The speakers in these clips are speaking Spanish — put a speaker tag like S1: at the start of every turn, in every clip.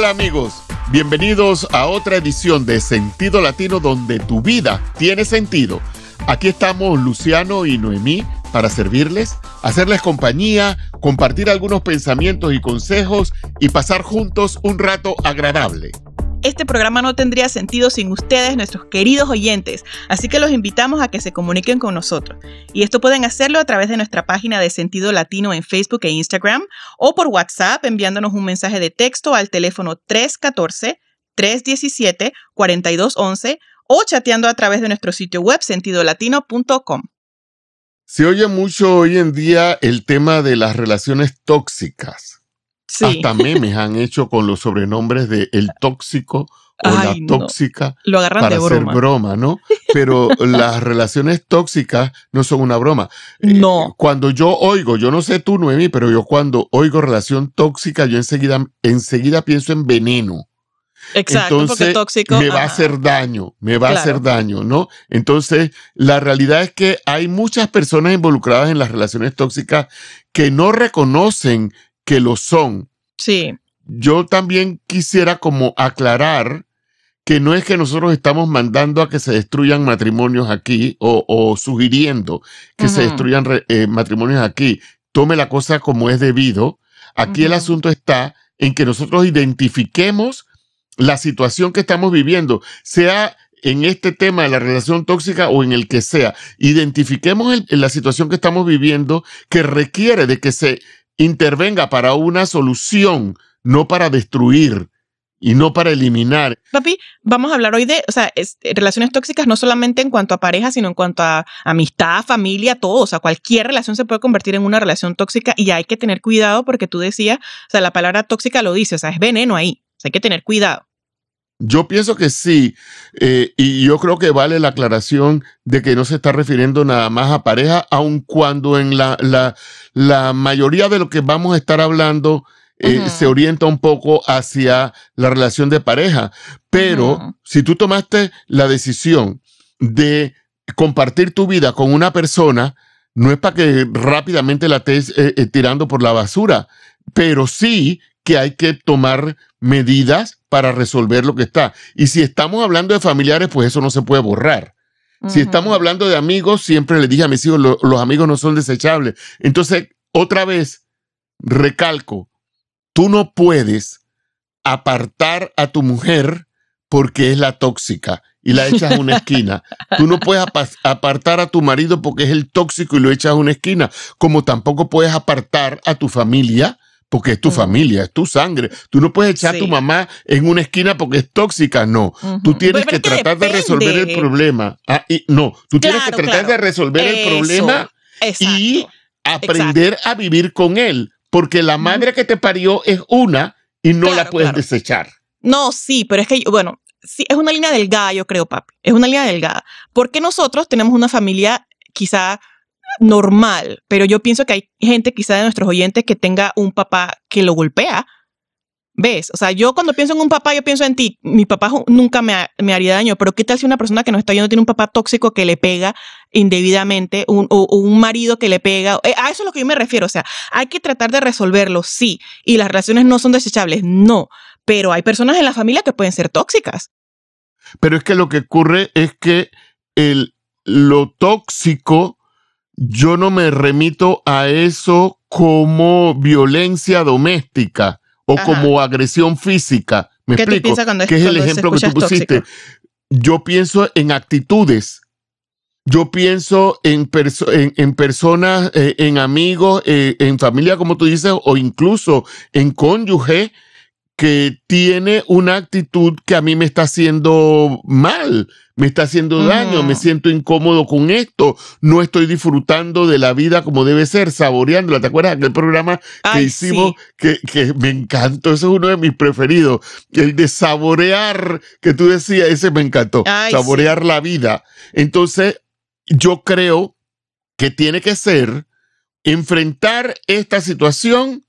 S1: Hola amigos, bienvenidos a otra edición de Sentido Latino donde tu vida tiene sentido. Aquí estamos Luciano y Noemí para servirles, hacerles compañía, compartir algunos pensamientos y consejos y pasar juntos un rato agradable.
S2: Este programa no tendría sentido sin ustedes, nuestros queridos oyentes, así que los invitamos a que se comuniquen con nosotros. Y esto pueden hacerlo a través de nuestra página de Sentido Latino en Facebook e Instagram o por WhatsApp enviándonos un mensaje de texto al teléfono 314 317 4211 o chateando a través de nuestro sitio web sentidolatino.com.
S1: Se oye mucho hoy en día el tema de las relaciones tóxicas hasta memes han hecho con los sobrenombres de el tóxico o la tóxica Lo para de broma. broma, ¿no? Pero las relaciones tóxicas no son una broma. Eh, no. cuando yo oigo, yo no sé tú, Noemi, pero yo cuando oigo relación tóxica, yo enseguida, enseguida pienso en veneno. Exacto, Entonces, porque tóxico. Me va a hacer daño, me va a hacer daño, ¿no? Entonces, la realidad es que hay muchas personas involucradas en las relaciones tóxicas que no reconocen que lo son. Sí. Yo también quisiera como aclarar que no es que nosotros estamos mandando a que se destruyan matrimonios aquí o, sugiriendo que se destruyan eh, matrimonios aquí. Tome la cosa como es debido. Aquí el asunto está en que nosotros identifiquemos la situación que estamos viviendo, sea en este tema de la relación tóxica o en el que sea. Identifiquemos la situación que estamos viviendo que requiere de que se intervenga para una solución, no para destruir y no para eliminar. Papi, vamos a hablar hoy de, o eh, relaciones tóxicas no solamente en cuanto a
S2: pareja, sino en cuanto a amistad, familia, todo. O sea, cualquier relación se puede convertir en una relación tóxica y hay que tener cuidado porque tú decías, o sea, la palabra tóxica lo dice, o sea, es veneno ahí. hay que tener
S1: cuidado. Yo pienso que sí, eh, y yo creo que vale la aclaración de que no se está refiriendo nada más a pareja, aun cuando en la, la, mayoría de lo que vamos a estar hablando eh, se orienta un poco hacia la relación de pareja. Pero si tú tomaste la decisión de compartir tu vida con una persona, no es para que rápidamente la estés eh, tirando por la basura, pero sí que hay que tomar medidas para resolver lo que está. Y si estamos hablando de familiares, pues eso no se puede borrar. Si estamos hablando de amigos, siempre le dije a mis hijos, los amigos no son desechables. Entonces, otra vez, recalco, tú no puedes apartar a tu mujer porque es la tóxica y la echas a una esquina. Tú no puedes apartar a tu marido porque es el tóxico y lo echas a una esquina, como tampoco puedes apartar a tu familia porque es tu mm. familia, es tu sangre. Tú no puedes echar a tu mamá en una esquina porque es tóxica, no. Tú tienes que tratar de resolver el problema. Ah, no, tú tienes que tratar de resolver el problema y aprender a vivir con él, porque la madre que te parió es una y no la puedes desechar.
S2: No, sí, pero es que, bueno, sí, es una línea delgada, yo creo, papi. Es una línea delgada. Porque nosotros tenemos una familia quizá normal, pero yo pienso que hay gente quizá de nuestros oyentes que tenga un papá que lo golpea. ¿Ves? O sea, yo cuando pienso en un papá, yo pienso en ti. Mi papá nunca me, haría daño, pero ¿qué tal si una persona que no está no tiene un papá tóxico que le pega indebidamente o, un marido que le pega? Eh, a eso es lo que yo me refiero. O sea, hay que tratar de resolverlo, sí. Y las relaciones no son desechables, no. Pero hay personas en la
S1: familia que pueden ser tóxicas. Pero es que lo que ocurre es que el, lo tóxico yo no me remito a eso como violencia doméstica o como agresión física. ¿Qué cuando es, es el ejemplo que tú pusiste. Yo pienso en actitudes. Yo pienso en, en, personas, eh, en amigos, eh, en familia, como tú dices, o incluso en cónyuge que tiene una actitud que a mí me está haciendo mal, me está haciendo daño, me siento incómodo con esto, no estoy disfrutando de la vida como debe ser, saboreándola. ¿Te acuerdas del aquel programa que hicimos que, me encantó? Ese es uno de mis preferidos, el de saborear, que tú decías, ese me encantó, saborear la vida. Entonces, yo creo que tiene que ser enfrentar esta situación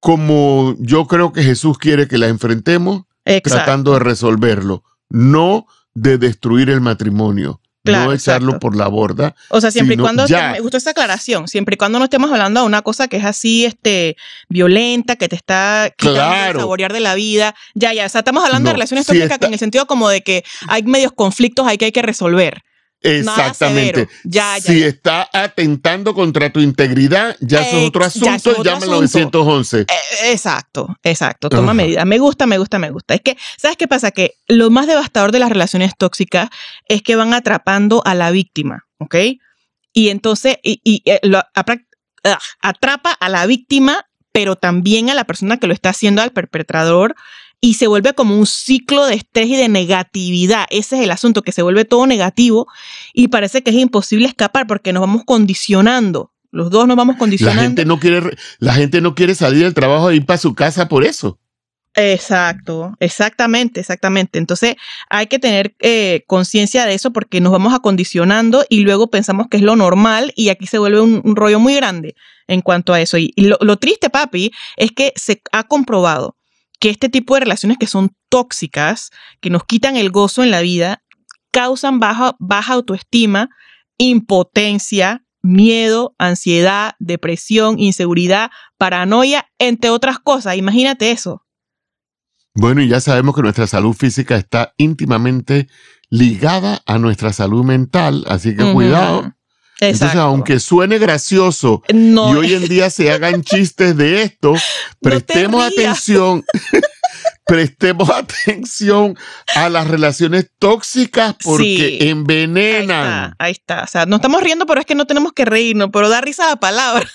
S1: como yo creo que Jesús quiere que la enfrentemos, tratando de resolverlo, no de destruir el matrimonio. no no echarlo por la borda. O sea, siempre y cuando, me
S2: gustó esa aclaración, siempre y cuando no estemos hablando de una cosa que es así, este, violenta, que te está quitando claro. de saborear de la vida, ya, ya, o sea, estamos hablando de relaciones tóxicas en el sentido como de que hay medios conflictos hay que hay que resolver.
S1: Exactamente. si está atentando contra tu integridad, ya es otro asunto, Llámelo al 911.
S2: exacto, exacto. Toma medida. Me gusta, me gusta, me gusta. Es que, ¿sabes qué pasa? Que lo más devastador de las relaciones tóxicas es que van atrapando a la víctima, ¿ok? Y entonces, y, eh, ah, atrapa a la víctima, pero también a la persona que lo está haciendo al perpetrador y se vuelve como un ciclo de estrés y de negatividad. Ese es el asunto, que se vuelve todo negativo y parece que es imposible escapar porque nos vamos condicionando. Los dos nos vamos condicionando. La gente
S1: no quiere, la gente no quiere salir del trabajo e ir para su casa por eso.
S2: Exacto, exactamente, exactamente. Entonces hay que tener eh, conciencia de eso porque nos vamos acondicionando y luego pensamos que es lo normal y aquí se vuelve un, rollo muy grande en cuanto a eso. Y, lo, triste, papi, es que se ha comprobado que este tipo de relaciones que son tóxicas, que nos quitan el gozo en la vida, causan baja, baja autoestima, impotencia, miedo, ansiedad, depresión, inseguridad, paranoia, entre otras cosas. Imagínate eso.
S1: Bueno, y ya sabemos que nuestra salud física está íntimamente ligada a nuestra salud mental, así que cuidado entonces, aunque suene gracioso y hoy en día se hagan chistes de esto, prestemos atención. prestemos atención a las relaciones tóxicas porque envenenan. Ahí está, ahí está, O sea, no estamos riendo, pero es que no tenemos que reírnos, pero da risa la palabra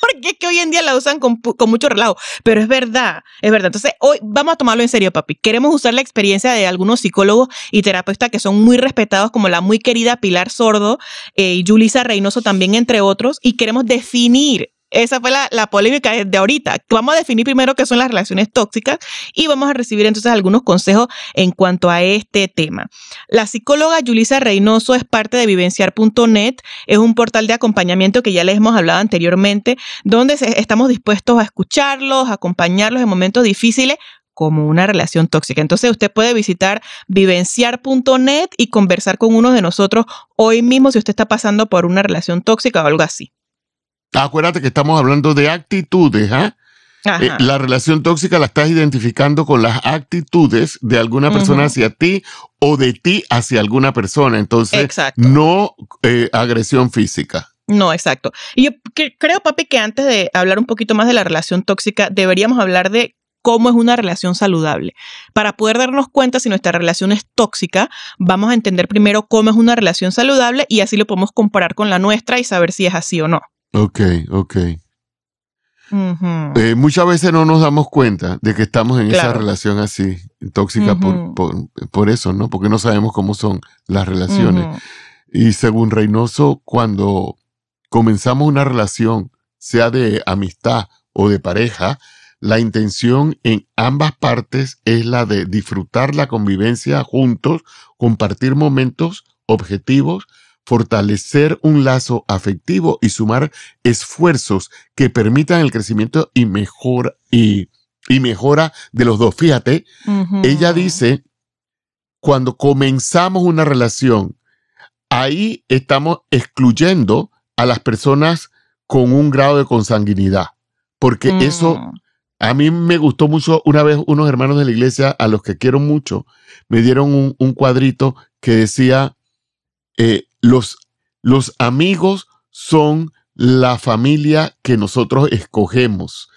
S2: porque es que hoy en día la usan con, mucho relajo, pero es verdad, es verdad. Entonces, hoy vamos a tomarlo en serio, papi. Queremos usar la experiencia de algunos psicólogos y terapeutas que son muy respetados, como la muy querida Pilar Sordo eh, y Julisa Reynoso también, entre otros, y queremos definir esa fue la, la, polémica de ahorita. Vamos a definir primero qué son las relaciones tóxicas y vamos a recibir entonces algunos consejos en cuanto a este tema. La psicóloga Yulisa Reynoso es parte de vivenciar.net, es un portal de acompañamiento que ya les hemos hablado anteriormente, donde estamos dispuestos a escucharlos, a acompañarlos en momentos difíciles, como una relación tóxica. Entonces usted puede visitar vivenciar.net y conversar con uno de nosotros
S1: hoy mismo si usted está pasando por una relación tóxica o algo así. Acuérdate que estamos hablando de actitudes, ¿ah? eh, la relación tóxica la estás identificando con las actitudes de alguna persona hacia ti o de ti hacia alguna persona. Entonces, no eh, agresión física.
S2: No, exacto. Y yo creo, papi, que antes de hablar un poquito más de la relación tóxica, deberíamos hablar de cómo es una relación saludable. Para poder darnos cuenta si nuestra relación es tóxica, vamos a entender primero cómo es una relación saludable y así lo podemos comparar con la nuestra y saber si es así o no.
S1: Ok, ok. Eh, muchas veces no nos damos cuenta de que estamos en esa relación así, tóxica por, eso, ¿no? Porque no sabemos cómo son las relaciones. Y según Reynoso, cuando comenzamos una relación, sea de amistad o de pareja, la intención en ambas partes es la de disfrutar la convivencia juntos, compartir momentos, objetivos, fortalecer un lazo afectivo y sumar esfuerzos que permitan el crecimiento y mejora, y, mejora de los dos. Fíjate, ella dice, cuando comenzamos una relación, ahí estamos excluyendo a las personas con un grado de consanguinidad, porque eso mm. a mí me gustó mucho. Una vez unos hermanos de la iglesia, a los que quiero mucho, me dieron un, cuadrito que decía, eh, los, los amigos son la familia que nosotros escogemos.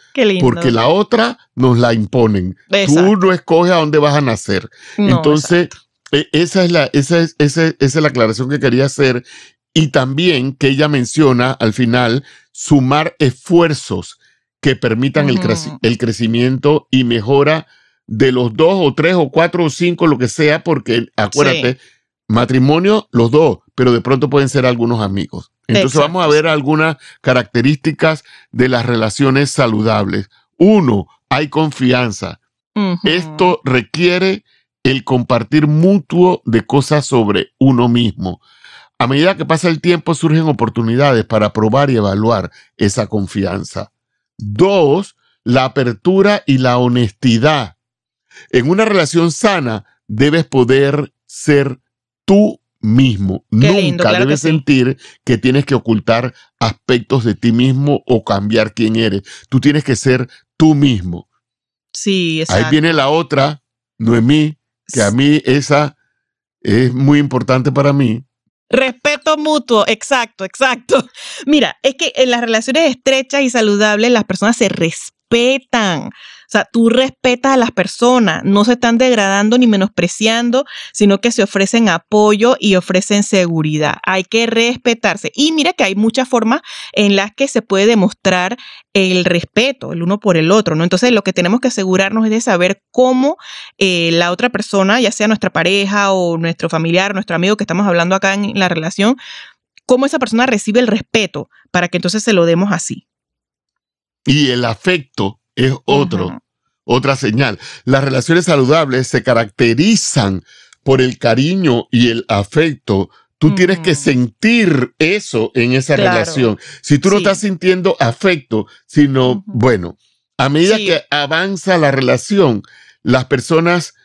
S1: Porque la otra nos la imponen. Tú no escoges a dónde vas a nacer. Entonces, e, esa es, la, es, la aclaración que quería hacer. Y también que ella menciona al final sumar esfuerzos que permitan el, el, crecimiento y mejora de los dos o tres o cuatro o cinco, lo que sea, porque acuérdate matrimonio los dos, pero de pronto pueden ser algunos amigos. Entonces vamos a ver algunas características de las relaciones saludables. Uno, hay confianza. Esto requiere el compartir mutuo de cosas sobre uno mismo. A medida que pasa el tiempo surgen oportunidades para probar y evaluar esa confianza. Dos, la apertura y la honestidad. En una relación sana debes poder ser tú mismo. Nunca debes sentir que tienes que ocultar aspectos de ti mismo o cambiar quién eres. Tú tienes que ser tú mismo.
S2: Sí, Ahí viene la
S1: otra, Noemí, que a mí esa es muy importante para mí.
S2: Respeto mutuo, exacto, exacto. Mira, es que en las relaciones estrechas y saludables las personas se respetan o sea, tú respetas a las personas, no se están degradando ni menospreciando, sino que se ofrecen apoyo y ofrecen seguridad. Hay que respetarse. Y mira que hay muchas formas en las que se puede demostrar el respeto el uno por el otro, ¿no? Entonces, lo que tenemos que asegurarnos es de saber cómo eh, la otra persona, ya sea nuestra pareja o nuestro familiar, nuestro amigo que estamos hablando acá en la relación, cómo esa persona recibe el respeto para que entonces se lo demos así.
S1: Y el afecto es otro, otra señal. Las relaciones saludables se caracterizan por el cariño y el afecto. Tú tienes que sentir eso en esa relación. Si tú no estás sintiendo afecto, sino, bueno, a medida que avanza la relación, las personas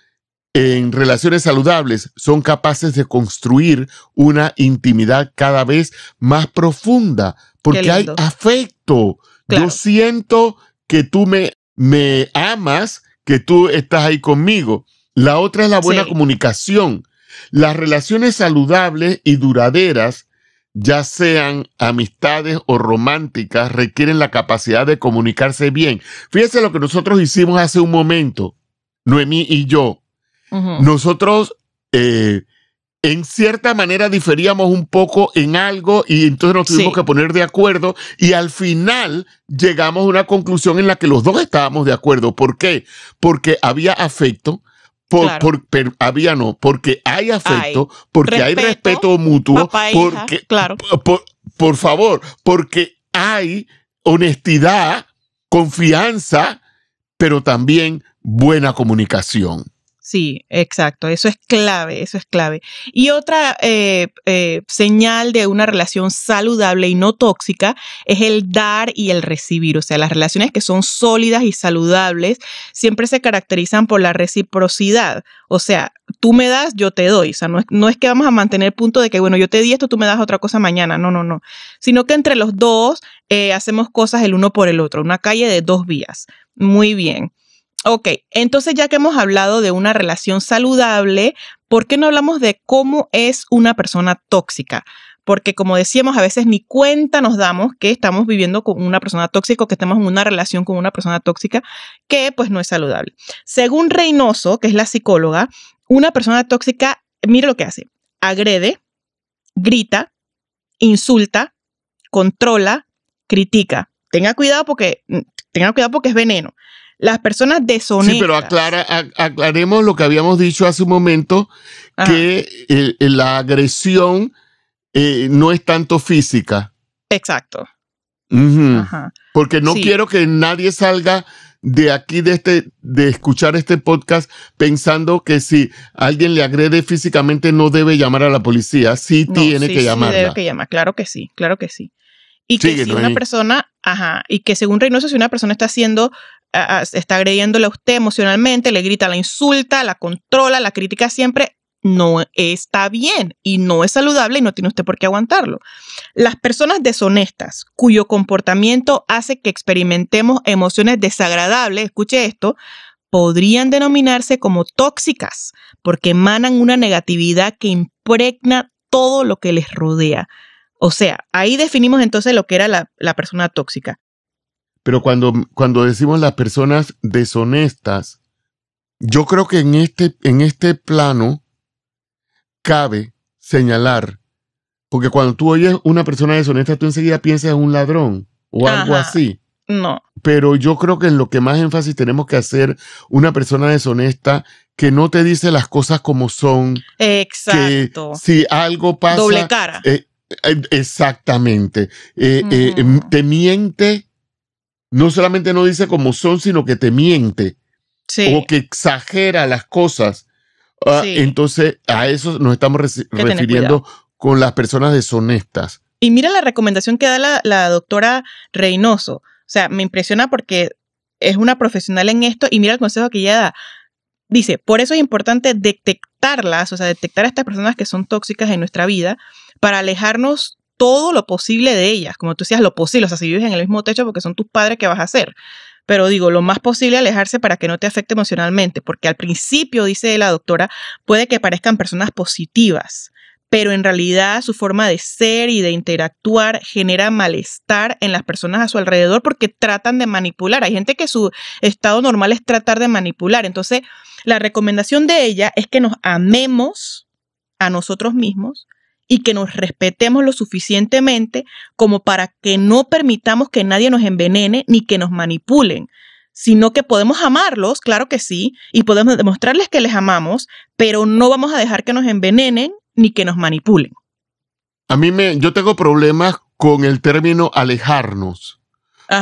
S1: en relaciones saludables son capaces de construir una intimidad cada vez más profunda, porque hay afecto. Yo siento que tú me, me amas, que tú estás ahí conmigo. La otra es la buena comunicación. Las relaciones saludables y duraderas, ya sean amistades o románticas, requieren la capacidad de comunicarse bien. Fíjense lo que nosotros hicimos hace un momento, Noemí y yo. Nosotros eh, en cierta manera diferíamos un poco en algo y entonces nos tuvimos que poner de acuerdo y al final llegamos a una conclusión en la que los dos estábamos de acuerdo. ¿Por qué? Porque había afecto, por, había no, porque hay afecto, porque hay respeto mutuo, porque, claro. por favor, porque hay honestidad, confianza, pero también buena comunicación.
S2: Sí, exacto, eso es clave, eso es clave. Y otra eh, eh, señal de una relación saludable y no tóxica es el dar y el recibir, o sea, las relaciones que son sólidas y saludables siempre se caracterizan por la reciprocidad, o sea, tú me das, yo te doy, o sea, no es, que vamos a mantener el punto de que, bueno, yo te di esto, tú me das otra cosa mañana, no, no, no, sino que entre los dos eh, hacemos cosas el uno por el otro, una calle de dos vías. Muy bien. Ok, entonces ya que hemos hablado de una relación saludable, ¿por qué no hablamos de cómo es una persona tóxica? Porque como decíamos, a veces ni cuenta nos damos que estamos viviendo con una persona tóxica o que estamos en una relación con una persona tóxica que pues no es saludable. Según Reynoso, que es la psicóloga, una persona tóxica, mire lo que hace, agrede, grita, insulta, controla, critica. Tenga cuidado porque, mm, tenga cuidado porque es veneno las personas deshonestas. Sí, pero aclara,
S1: aclaremos lo que habíamos dicho hace un momento, que la agresión eh, no es tanto física. Exacto. Porque no quiero que nadie salga de aquí, de, este, de escuchar este podcast, pensando que si alguien le agrede físicamente no debe llamar a la policía. Sí tiene que llamar. Sí, debe que llamar,
S2: claro que sí, claro que sí.
S1: Y que si una
S2: persona, ajá, y que según Reynoso, si una persona está haciendo está agrediéndole a usted emocionalmente, le grita, la insulta, la controla, la critica siempre, no está bien y no es saludable y no tiene usted por qué aguantarlo. Las personas deshonestas cuyo comportamiento hace que experimentemos emociones desagradables, escuche esto, podrían denominarse como tóxicas porque emanan una negatividad que impregna todo lo que les rodea. O sea, ahí definimos entonces lo que era la persona tóxica.
S1: Pero cuando, cuando decimos las personas deshonestas, yo creo que en este, en este plano cabe señalar, porque cuando tú oyes una persona deshonesta, tú enseguida piensas en un ladrón o algo así. No. Pero yo creo que en lo que más énfasis tenemos que hacer, una persona deshonesta que no te dice las cosas como son. Exacto. si algo pasa. Doble cara. Eh, eh, exactamente. Eh, te miente no solamente no dice como son, sino que te miente sí. o que exagera las cosas. Ah, entonces, a eso nos estamos refiriendo con las personas deshonestas.
S2: Y mira la recomendación que da la, doctora Reynoso. O sea, me impresiona porque es una profesional en esto y mira el consejo que ella da. Dice, por eso es importante detectarlas, o sea, detectar a estas personas que son tóxicas en nuestra vida para alejarnos todo lo posible de ellas, como tú decías, lo posible, o sea, si vives en el mismo techo porque son tus padres, ¿qué vas a hacer? Pero digo, lo más posible alejarse para que no te afecte emocionalmente, porque al principio, dice la doctora, puede que parezcan personas positivas, pero en realidad su forma de ser y de interactuar genera malestar en las personas a su alrededor porque tratan de manipular. Hay gente que su estado normal es tratar de manipular. Entonces, la recomendación de ella es que nos amemos a nosotros mismos, y que nos respetemos lo suficientemente como para que no permitamos que nadie nos envenene ni que nos manipulen, sino que podemos amarlos, claro que sí, y podemos demostrarles que les amamos, pero no vamos a dejar que nos envenenen ni que nos manipulen.
S1: A mí me, yo tengo problemas con el término alejarnos.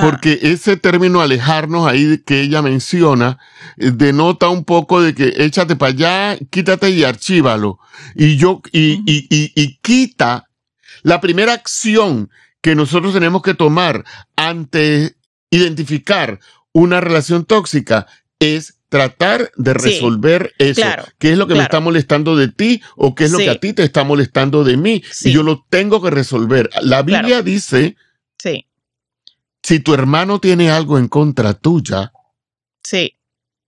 S1: Porque ese término alejarnos ahí que ella menciona eh, denota un poco de que échate para allá, quítate y archívalo. Y yo, y, quita la primera acción que nosotros tenemos que tomar ante identificar una relación tóxica es tratar de resolver eso. ¿Qué es lo que me está molestando de ti o qué es lo que a ti te está molestando de mí? Y yo lo tengo que resolver. La Biblia dice sí si tu hermano tiene algo en contra tuya, sí.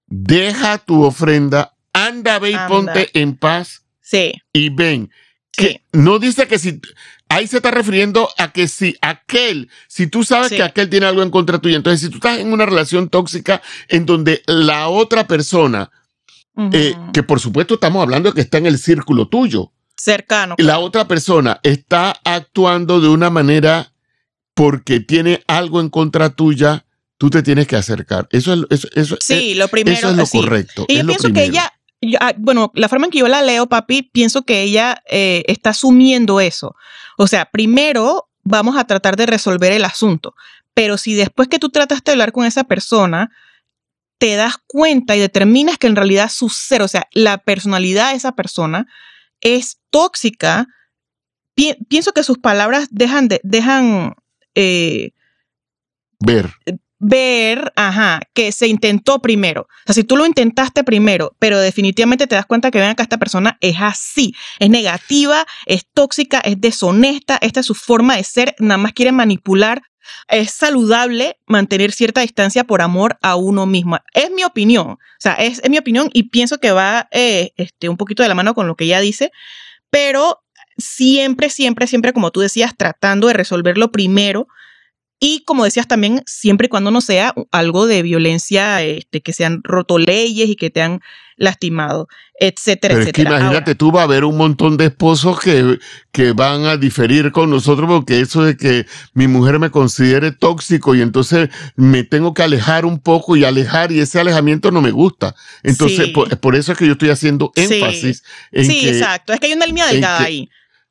S1: deja tu ofrenda, anda, ve y ponte en paz. Sí. Y ven. Que No dice que si. Ahí se está refiriendo a que si aquel, si tú sabes que aquel tiene algo en contra tuya, entonces si tú estás en una relación tóxica en donde la otra persona, eh, que por supuesto estamos hablando de que está en el círculo tuyo, cercano, la otra persona está actuando de una manera porque tiene algo en contra tuya, tú te tienes que acercar. Eso es, eso, lo primero, es lo eh, correcto. Y yo pienso que ella,
S2: ah, bueno, la forma en que yo la leo, papi, pienso que ella eh, está asumiendo eso. O sea, primero vamos a tratar de resolver el asunto, pero si después que tú tratas de hablar con esa persona, te das cuenta y determinas que en realidad su ser, o sea, la personalidad de esa persona es tóxica, pienso que sus palabras dejan, de, dejan eh, ver. Ver, ajá, que se intentó primero. O sea, si tú lo intentaste primero, pero definitivamente te das cuenta que ven acá, esta persona es así, es negativa, es tóxica, es deshonesta, esta es su forma de ser, nada más quiere manipular. Es saludable mantener cierta distancia por amor a uno mismo. Es mi opinión, o sea, es, mi opinión y pienso que va eh, este, un poquito de la mano con lo que ella dice, pero siempre, siempre, siempre, como tú decías, tratando de resolverlo primero. Y como decías también, siempre y cuando no sea algo de violencia, este, que se han roto leyes y que te han lastimado, etcétera, etcétera. imagínate,
S1: tú va a haber un montón de esposos que, que van a diferir con nosotros porque eso de que mi mujer me considere tóxico y entonces me tengo que alejar un poco y alejar y ese alejamiento no me gusta. Entonces, por, eso es que yo estoy haciendo énfasis. Sí, en sí exacto. Es que hay una línea delgada ahí.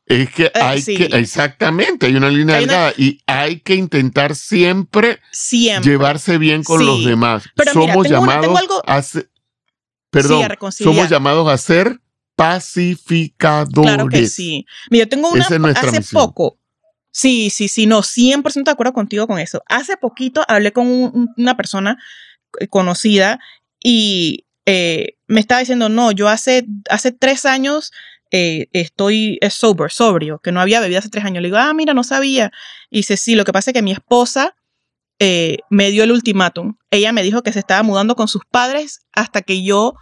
S1: Es que eh, hay que, exactamente, hay una línea delgada y hay que intentar siempre, llevarse bien con los demás. somos llamados a
S2: perdón, somos
S1: llamados a ser pacificadores. Claro que sí.
S2: yo tengo una, hace poco, sí, sí, sí, no, 100% de acuerdo contigo con eso. Hace poquito hablé con una persona eh, conocida y eh, me estaba diciendo, no, yo hace, hace tres años eh, estoy sober, sobrio, que no había bebido hace tres años. Le digo, ah, mira, no sabía. Y dice, sí, lo que pasa es que mi esposa eh, me dio el ultimátum. Ella me dijo que se estaba mudando con sus padres hasta que yo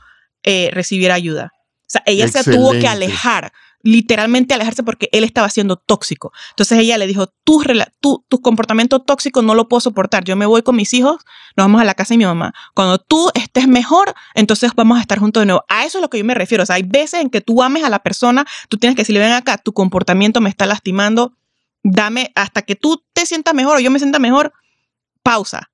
S2: eh, recibiera ayuda. O sea, ella se tuvo que alejar literalmente alejarse porque él estaba siendo tóxico. Entonces ella le dijo, tus tu, tu, comportamiento tóxico no lo puedo soportar, yo me voy con mis hijos, nos vamos a la casa de mi mamá. Cuando tú estés mejor, entonces vamos a estar juntos de nuevo. A eso es lo que yo me refiero. O sea, hay veces en que tú ames a la persona, tú tienes que decirle, ven acá, tu comportamiento me está lastimando, dame hasta que tú te sientas mejor o yo me sienta mejor, pausa.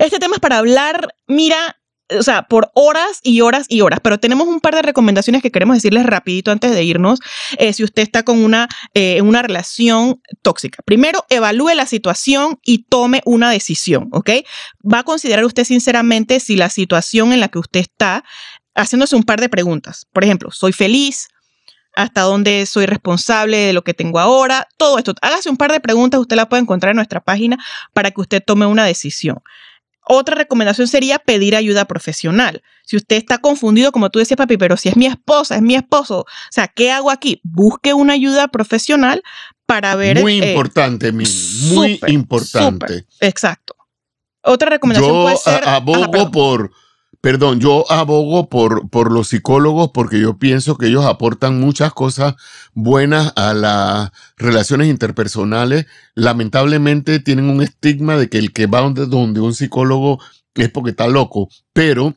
S2: Este tema es para hablar, mira, o sea, por horas y horas y horas. Pero tenemos un par de recomendaciones que queremos decirles rapidito antes de irnos. Eh, si usted está con eh, una, relación tóxica, primero evalúe la situación y tome una decisión, ¿ok? Va a considerar usted sinceramente si la situación en la que usted está, haciéndose un par de preguntas. Por ejemplo, ¿soy feliz? hasta dónde soy responsable de lo que tengo ahora, todo esto. Hágase un par de preguntas, usted la puede encontrar en nuestra página para que usted tome una decisión. Otra recomendación sería pedir ayuda profesional. Si usted está confundido, como tú decías, papi, pero si es mi esposa, es mi esposo, o sea, ¿qué hago aquí? Busque una ayuda profesional para ver. Muy eh, importante,
S1: mi, muy importante.
S2: exacto. Otra recomendación puede
S1: ser. abogo ah, por perdón, yo abogo por, por los psicólogos porque yo pienso que ellos aportan muchas cosas buenas a las relaciones interpersonales. Lamentablemente tienen un estigma de que el que va donde, donde un psicólogo es porque está loco, pero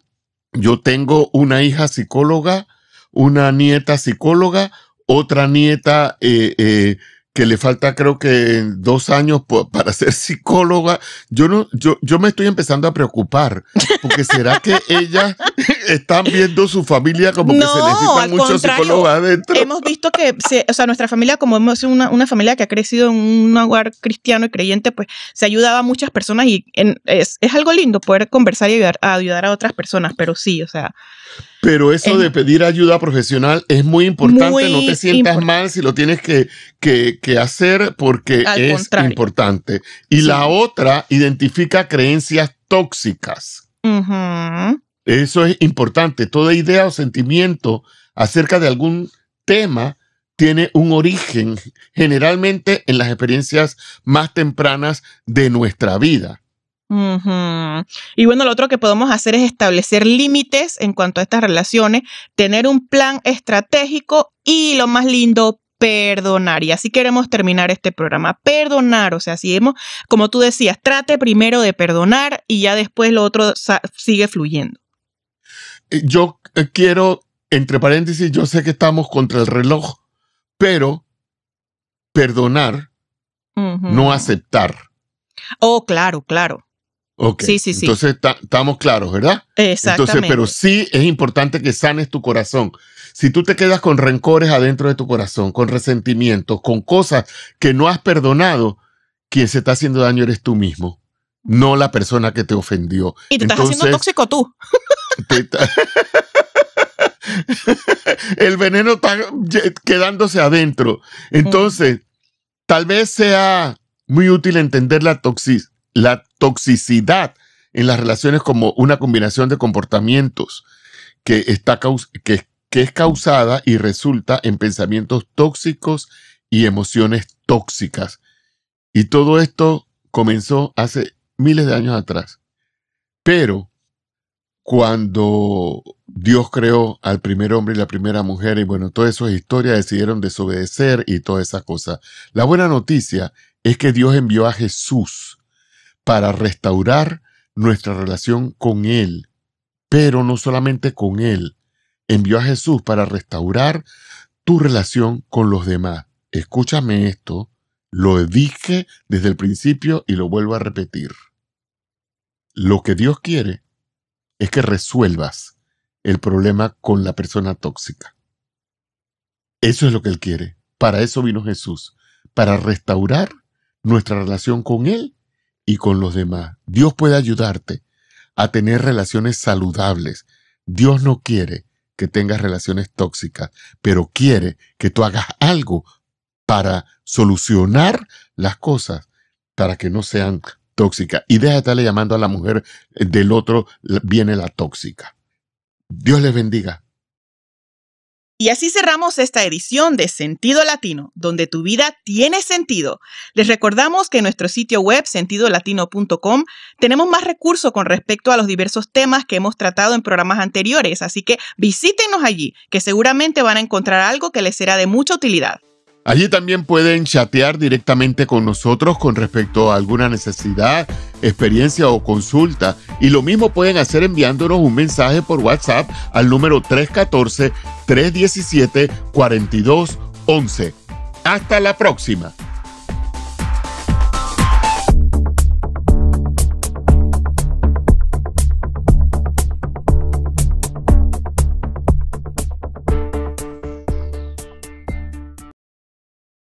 S1: yo tengo una hija psicóloga, una nieta psicóloga, otra nieta eh, eh, que le falta creo que dos años para ser psicóloga. Yo no, yo, yo me estoy empezando a preocupar, porque será que ellas están viendo su familia como que se necesitan muchos psicóloga adentro.
S2: Hemos visto que, o sea, nuestra familia, como hemos sido una, una, familia que ha crecido en un hogar cristiano y creyente, pues se ayudaba a muchas personas y es, es, algo lindo poder conversar y ayudar ayudar a otras personas, pero sí, o sea,
S1: pero eso de pedir ayuda profesional es muy importante. no te sientas mal si lo tienes que, hacer porque es importante. Y la otra, identifica creencias tóxicas. Eso es importante. Toda idea o sentimiento acerca de algún tema tiene un origen generalmente en las experiencias más tempranas de nuestra vida.
S2: Y bueno, lo otro que podemos hacer es establecer límites en cuanto a estas relaciones, tener un plan estratégico y lo más lindo, perdonar. Y así queremos terminar este programa. Perdonar, o sea, si hemos, como tú decías, trate primero de perdonar y ya después lo otro sigue fluyendo.
S1: Eh, yo eh, quiero, entre paréntesis, yo sé que estamos contra el reloj, pero perdonar, no aceptar. Oh, claro, claro. Sí, sí, sí. Entonces estamos claros, ¿verdad? Exactamente. Entonces, pero sí es importante que sanes tu corazón. Si tú te quedas con rencores adentro de tu corazón, con resentimientos, con cosas que no has perdonado, quien se está haciendo daño eres tú mismo, no la persona que te ofendió. Y te estás haciendo tóxico
S2: tú.
S1: el veneno está quedándose adentro. Mm. Entonces, tal vez sea muy útil entender la toxicidad la toxicidad en las relaciones como una combinación de comportamientos que, está que, que es causada y resulta en pensamientos tóxicos y emociones tóxicas. Y todo esto comenzó hace miles de años atrás. Pero cuando Dios creó al primer hombre y la primera mujer, y bueno, eso es historia decidieron desobedecer y todas esas cosas. La buena noticia es que Dios envió a Jesús para restaurar nuestra relación con Él, pero no solamente con Él. Envió a Jesús para restaurar tu relación con los demás. Escúchame esto, lo dije desde el principio y lo vuelvo a repetir. Lo que Dios quiere es que resuelvas el problema con la persona tóxica. Eso es lo que Él quiere. Para eso vino Jesús, para restaurar nuestra relación con Él y con los demás. Dios puede ayudarte a tener relaciones saludables. Dios no quiere que tengas relaciones tóxicas, pero quiere que tú hagas algo para solucionar las cosas, para que no sean tóxicas. Y deja de estarle llamando a la mujer eh, del otro, viene la tóxica. Dios les bendiga.
S2: Y así cerramos esta edición de Sentido Latino, donde tu vida tiene sentido. Les recordamos que en nuestro sitio web sentidolatino.com tenemos más recursos con respecto a los diversos temas que hemos tratado en programas anteriores, así que visítenos allí, que seguramente van a encontrar algo que les será de mucha utilidad.
S1: Allí también pueden chatear directamente con nosotros con respecto a alguna necesidad, experiencia o consulta. Y lo mismo pueden hacer enviándonos un mensaje por WhatsApp al número 314 317-4211. Hasta la próxima.